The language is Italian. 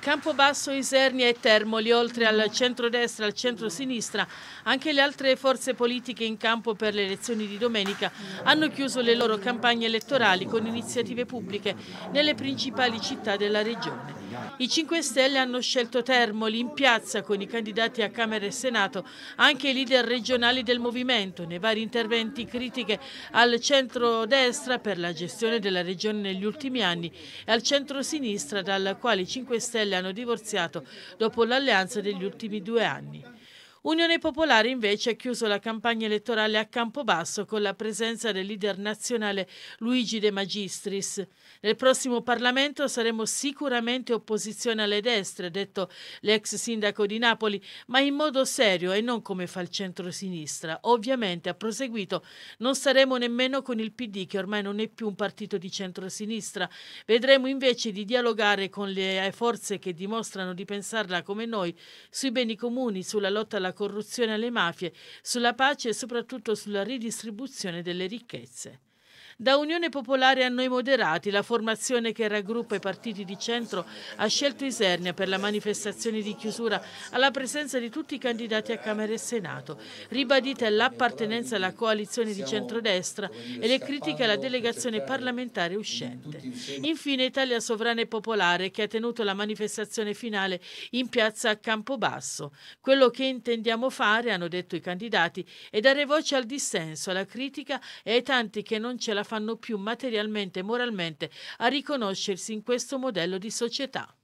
Campobasso, Isernia e Termoli, oltre al centro-destra e al centro-sinistra, anche le altre forze politiche in campo per le elezioni di domenica hanno chiuso le loro campagne elettorali con iniziative pubbliche nelle principali città della regione. I 5 Stelle hanno scelto Termoli in piazza con i candidati a Camera e Senato, anche i leader regionali del movimento, nei vari interventi critiche al centro-destra per la gestione della regione negli ultimi anni e al centro-sinistra dal quale i 5 Stelle hanno divorziato dopo l'alleanza degli ultimi due anni. Unione Popolare invece ha chiuso la campagna elettorale a Campobasso con la presenza del leader nazionale Luigi De Magistris. Nel prossimo Parlamento saremo sicuramente opposizione alle destre, ha detto l'ex sindaco di Napoli, ma in modo serio e non come fa il centrosinistra. Ovviamente, ha proseguito, non saremo nemmeno con il PD che ormai non è più un partito di centrosinistra. Vedremo invece di dialogare con le forze che dimostrano di pensarla come noi sui beni comuni, sulla lotta alla alla corruzione alle mafie, sulla pace e soprattutto sulla ridistribuzione delle ricchezze. Da Unione Popolare a Noi Moderati, la formazione che raggruppa i partiti di centro ha scelto Isernia per la manifestazione di chiusura alla presenza di tutti i candidati a Camera e Senato. Ribadita l'appartenenza alla coalizione di centrodestra e le critiche alla delegazione parlamentare uscente. Infine Italia Sovrana e Popolare che ha tenuto la manifestazione finale in piazza Campobasso. Quello che intendiamo fare, hanno detto i candidati, è dare voce al dissenso, alla critica e ai tanti che non ce la la fanno più materialmente e moralmente a riconoscersi in questo modello di società.